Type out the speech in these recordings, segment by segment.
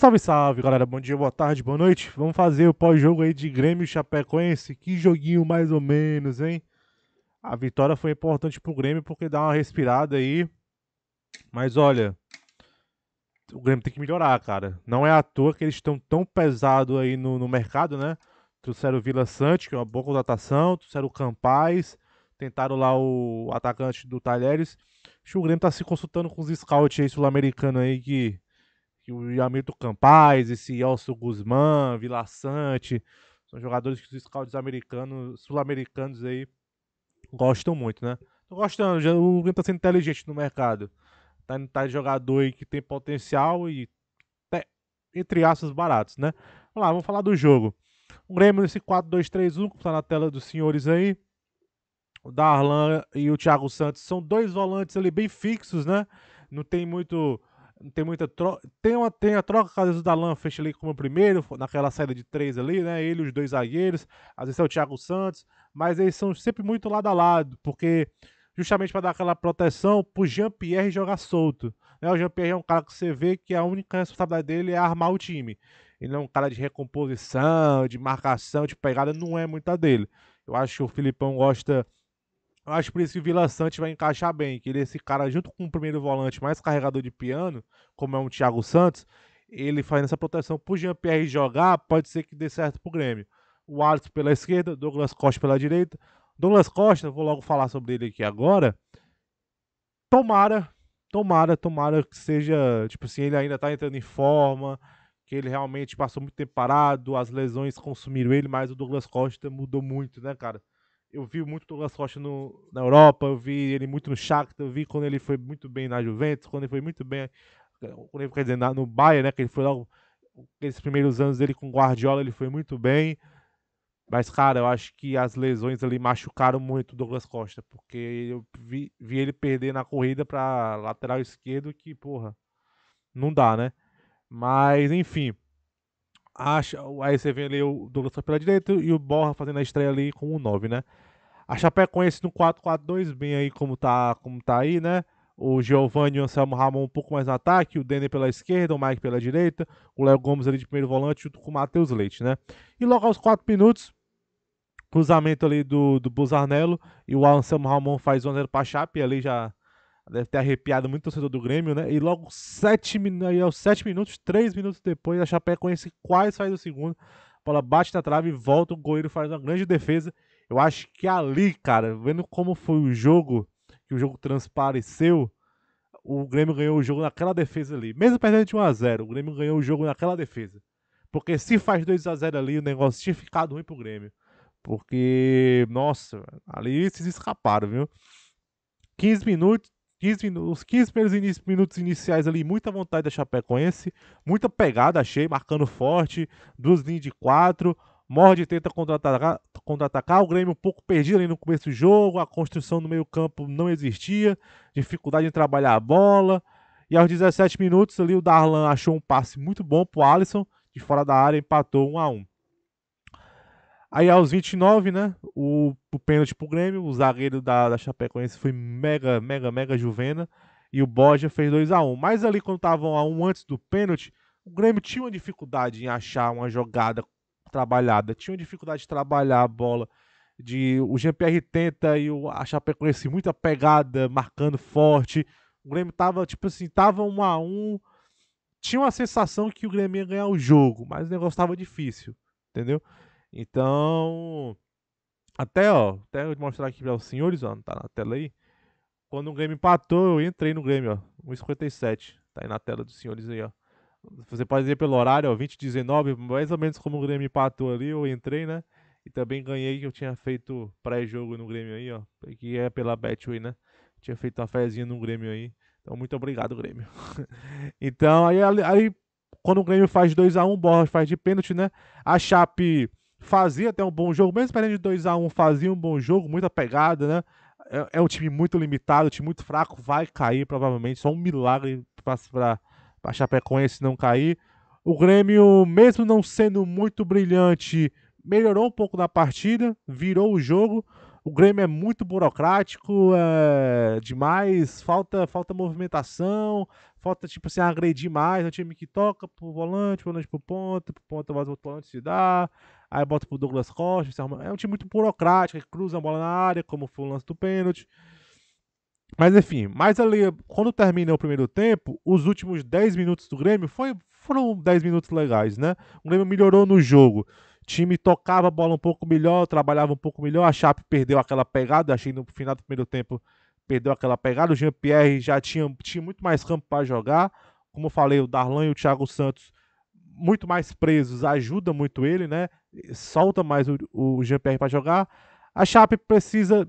Salve, salve, galera. Bom dia, boa tarde, boa noite. Vamos fazer o pós-jogo aí de Grêmio e Chapecoense. Que joguinho mais ou menos, hein? A vitória foi importante pro Grêmio porque dá uma respirada aí. Mas olha, o Grêmio tem que melhorar, cara. Não é à toa que eles estão tão pesado aí no, no mercado, né? Trouxeram o Vila Sante, que é uma boa contratação. Trouxeram o Campaz. Tentaram lá o atacante do Talheres. Acho que o Grêmio tá se consultando com os scouts aí sul-americanos aí que que o Yamito Campaz, esse Elcio Guzmán, Vila Sante, são jogadores que os scouts americanos, sul-americanos aí gostam muito, né? Tô gostando, já, o Grêmio tá sendo inteligente no mercado. Tá, tá jogador aí que tem potencial e tá, entre aspas baratos, né? Vamos lá, vamos falar do jogo. O Grêmio nesse 4-2-3-1, que tá na tela dos senhores aí. O Darlan e o Thiago Santos são dois volantes ali bem fixos, né? Não tem muito não tem muita troca. Tem, uma, tem a troca, às vezes o Dalan fecha ali como primeiro, naquela saída de três ali, né? Ele, os dois zagueiros, às vezes é o Thiago Santos, mas eles são sempre muito lado a lado, porque justamente para dar aquela proteção pro Jean-Pierre jogar solto. Né? O Jean-Pierre é um cara que você vê que a única responsabilidade dele é armar o time. Ele não é um cara de recomposição, de marcação, de pegada, não é muita dele. Eu acho que o Filipão gosta acho por isso que o Vila Sante vai encaixar bem, que ele é esse cara junto com o primeiro volante mais carregador de piano, como é um Thiago Santos, ele faz essa proteção pro Jean-Pierre jogar, pode ser que dê certo pro Grêmio. O Alisson pela esquerda, Douglas Costa pela direita. Douglas Costa, vou logo falar sobre ele aqui agora. Tomara, tomara, tomara que seja, tipo assim, ele ainda tá entrando em forma, que ele realmente passou muito tempo parado, as lesões consumiram ele, mas o Douglas Costa mudou muito, né, cara? eu vi muito o Douglas Rocha no, na Europa, eu vi ele muito no Shakhtar, eu vi quando ele foi muito bem na Juventus, quando ele foi muito bem, quando ele, quer dizer, na, no Bayern, né, que ele foi logo, aqueles primeiros anos dele com Guardiola, ele foi muito bem, mas, cara, eu acho que as lesões ali machucaram muito o Douglas Costa, porque eu vi, vi ele perder na corrida para lateral esquerdo, que, porra, não dá, né? Mas, enfim, acha, aí você vê ali o Douglas pela direita e o Borra fazendo a estreia ali com o 9, né? A Chapecoense no 4-4-2 bem aí como tá, como tá aí, né? O Giovanni e o Anselmo Ramon um pouco mais no ataque, o Denner pela esquerda, o Mike pela direita, o Léo Gomes ali de primeiro volante junto com o Matheus Leite, né? E logo aos 4 minutos, cruzamento ali do, do Buzarnello e o Anselmo Ramon faz 1x0 pra Chape ali já deve ter arrepiado muito o torcedor do Grêmio, né? E logo sete, aí aos sete minutos, três minutos depois, a Chapecoense quase faz o segundo. A bola bate na trave, e volta, o goleiro faz uma grande defesa. Eu acho que é ali, cara, vendo como foi o jogo, que o jogo transpareceu, o Grêmio ganhou o jogo naquela defesa ali. Mesmo perdendo de 1x0, o Grêmio ganhou o jogo naquela defesa. Porque se faz 2x0 ali, o negócio tinha ficado ruim pro Grêmio. Porque, nossa, ali eles escaparam, viu? 15 minutos, 15 minutos, os 15 primeiros minutos iniciais ali, muita vontade da Chapecoense, muita pegada, achei, marcando forte, duas linhas de quatro, morde tenta contra-atacar, contra o Grêmio um pouco perdido ali no começo do jogo, a construção no meio campo não existia, dificuldade em trabalhar a bola, e aos 17 minutos ali o Darlan achou um passe muito bom pro Alisson, de fora da área, empatou 1 a 1 Aí aos 29, né? O, o pênalti pro Grêmio, o zagueiro da, da Chapecoense foi mega, mega, mega juvena. E o Borja fez 2 a 1 um. Mas ali quando estavam a 1 um antes do pênalti, o Grêmio tinha uma dificuldade em achar uma jogada trabalhada, tinha uma dificuldade de trabalhar a bola. De, o Jean-Pierre tenta e o, a Chapecoense muita pegada, marcando forte. O Grêmio tava, tipo assim, tava 1 um a 1 Tinha uma sensação que o Grêmio ia ganhar o jogo, mas o negócio tava difícil, entendeu? Então, até ó, até eu mostrar aqui para os senhores, ó, tá na tela aí. Quando o Grêmio empatou, eu entrei no Grêmio, ó, 1,57. Tá aí na tela dos senhores aí, ó. Você pode ver pelo horário, ó, 20 mais ou menos como o Grêmio empatou ali, eu entrei, né? E também ganhei que eu tinha feito pré-jogo no Grêmio aí, ó, que é pela Betway, né? tinha feito uma fezinha no Grêmio aí. Então, muito obrigado, Grêmio. então, aí, aí quando o Grêmio faz 2 a 1 um, Borras faz de pênalti, né? A Chape fazia até um bom jogo, mesmo perdendo de 2x1, fazia um bom jogo, muita pegada, né? É, é, um time muito limitado, um time muito fraco, vai cair provavelmente, só um milagre para a Chapecoense não cair. O Grêmio, mesmo não sendo muito brilhante, melhorou um pouco na partida, virou o jogo. O Grêmio é muito burocrático, é demais, falta falta movimentação, falta tipo assim agredir mais, é um time que toca pro volante, volante pro ponta, pro ponta mais outro volante se dá, aí bota pro Douglas Costa. É um time muito burocrático, que cruza a bola na área, como foi o lance do pênalti. Mas enfim, mas ali, quando termina o primeiro tempo, os últimos 10 minutos do Grêmio foi, foram 10 minutos legais, né? O Grêmio melhorou no jogo. O time tocava a bola um pouco melhor, trabalhava um pouco melhor. A Chape perdeu aquela pegada, achei no final do primeiro tempo perdeu aquela pegada. O Jean-Pierre já tinha, tinha muito mais campo para jogar. Como eu falei, o Darlan e o Thiago Santos muito mais presos ajuda muito ele, né? Solta mais o, o GPR para jogar. A Chape precisa,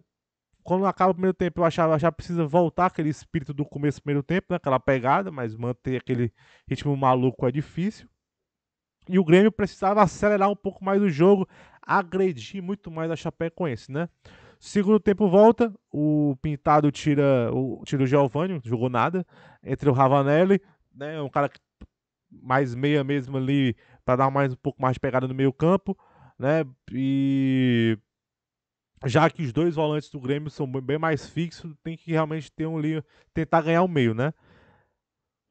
quando acaba o primeiro tempo, a Chape, a Chape precisa voltar aquele espírito do começo do primeiro tempo, né? aquela pegada, mas manter aquele ritmo maluco é difícil. E o Grêmio precisava acelerar um pouco mais o jogo, agredir muito mais a Chapecoense, né? Segundo tempo volta, o Pintado tira o, tira o Giovanni, jogou nada, entre o Ravanelli, né? Um cara que mais meia mesmo ali, para dar mais um pouco mais de pegada no meio-campo, né? E já que os dois volantes do Grêmio são bem mais fixos, tem que realmente ter um ali, tentar ganhar o meio, né?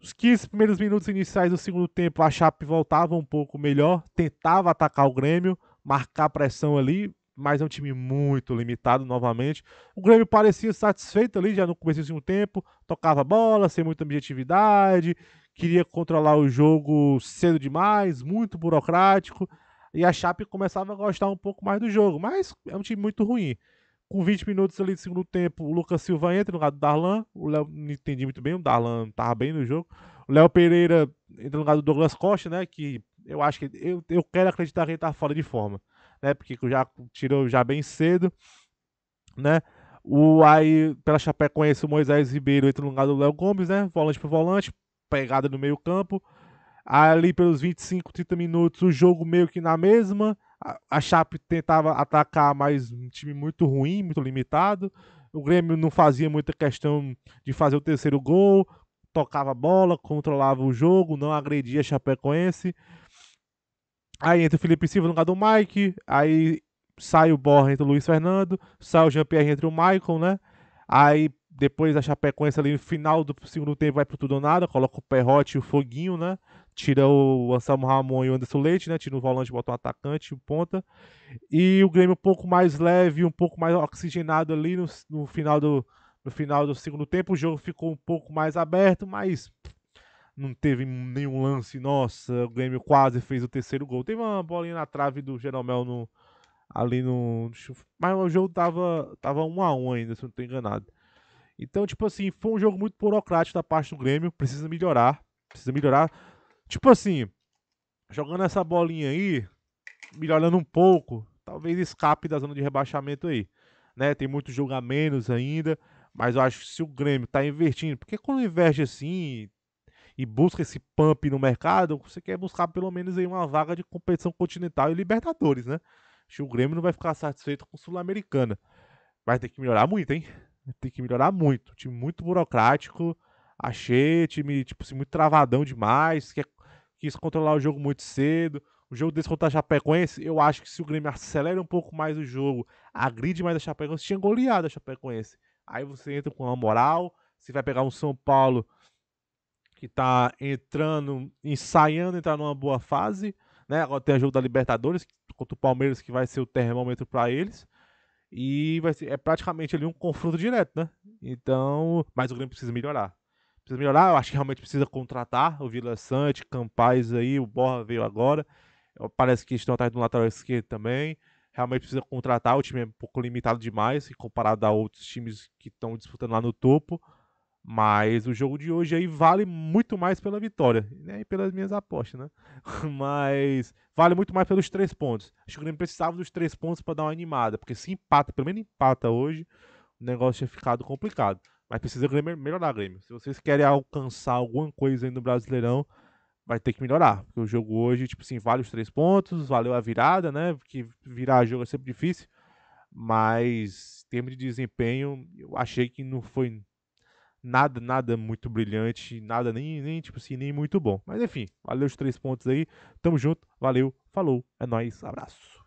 Os 15 primeiros minutos iniciais do segundo tempo, a Chape voltava um pouco melhor, tentava atacar o Grêmio, marcar pressão ali, mas é um time muito limitado novamente. O Grêmio parecia satisfeito ali já no começo do segundo tempo, tocava bola, sem muita objetividade, queria controlar o jogo cedo demais, muito burocrático, e a Chape começava a gostar um pouco mais do jogo, mas é um time muito ruim. Com 20 minutos ali do segundo tempo, o Lucas Silva entra no lugar do Darlan, o Léo não entendi muito bem, o Darlan estava bem no jogo. O Léo Pereira entra no lugar do Douglas Costa, né, que eu acho que eu, eu quero acreditar que ele está fora de forma, né, porque já tirou já bem cedo, né? O aí pela Chapecoense o Moisés Ribeiro entra no lugar do Léo Gomes, né? Volante pro volante, pegada no meio-campo. Ali pelos 25, 30 minutos, o jogo meio que na mesma. A, Chape tentava atacar, mas um time muito ruim, muito limitado. O Grêmio não fazia muita questão de fazer o terceiro gol, tocava a bola, controlava o jogo, não agredia a Chapecoense. Aí entra o Felipe Silva no lugar do Mike, aí sai o Borra, entra o Luiz Fernando, sai o Jean-Pierre, entra o Michael, né? Aí depois a Chapecoense ali no final do segundo tempo vai pro tudo ou nada, coloca o Perrote e o Foguinho, né? Tira o Anselmo Ramon e o Anderson Leite, né? Tira o volante, bota um atacante, um ponta. E o Grêmio um pouco mais leve, um pouco mais oxigenado ali no, no final do, no final do segundo tempo. O jogo ficou um pouco mais aberto, mas não teve nenhum lance. Nossa, o Grêmio quase fez o terceiro gol. Teve uma bolinha na trave do Jeromel no, ali no. Mas o jogo tava, tava 1 a 1 ainda, se não estou enganado. Então, tipo assim, foi um jogo muito burocrático da parte do Grêmio. Precisa melhorar. Precisa melhorar. Tipo assim, jogando essa bolinha aí, melhorando um pouco, talvez escape da zona de rebaixamento aí. Né? Tem muito jogo a menos ainda. Mas eu acho que se o Grêmio tá invertindo, porque quando inverte assim e busca esse pump no mercado, você quer buscar pelo menos aí uma vaga de competição continental e Libertadores, né? Acho que o Grêmio não vai ficar satisfeito com Sul-Americana. Vai ter que melhorar muito, hein? Tem que melhorar muito. Time muito burocrático. Achei time, tipo assim, muito travadão demais. Quer, quis controlar o jogo muito cedo. O jogo desse contra a Chapecoense, eu acho que se o Grêmio acelera um pouco mais o jogo, agride mais a Chapecoense, tinha goleado a Chapecoense. Aí você entra com uma moral, você vai pegar um São Paulo que tá entrando, ensaiando entrar numa boa fase, né? Agora tem o jogo da Libertadores contra o Palmeiras que vai ser o termômetro para eles. E vai ser, é praticamente ali um confronto direto, né? Então, mas o Grêmio precisa melhorar. Precisa melhorar, eu acho que realmente precisa contratar o Vila Sante, Campaz aí, o Borra veio agora. Parece que estão atrás do lateral esquerdo também. Realmente precisa contratar, o time é um pouco limitado demais comparado a outros times que estão disputando lá no topo. Mas o jogo de hoje aí vale muito mais pela vitória, né? E pelas minhas apostas, né? Mas vale muito mais pelos três pontos. Acho que o Grêmio precisava dos três pontos para dar uma animada, porque se empata, pelo menos empata hoje, o negócio tinha ficado complicado. Mas precisa o Grêmio melhorar, Grêmio. Se vocês querem alcançar alguma coisa aí no Brasileirão, vai ter que melhorar. Porque o jogo hoje, tipo assim, vale os três pontos, valeu a virada, né? Porque virar jogo é sempre difícil. Mas, em termos de desempenho, eu achei que não foi nada, nada muito brilhante, nada nem, nem tipo assim, nem muito bom. Mas enfim, valeu os três pontos aí. Tamo junto, valeu, falou, é nóis, abraço.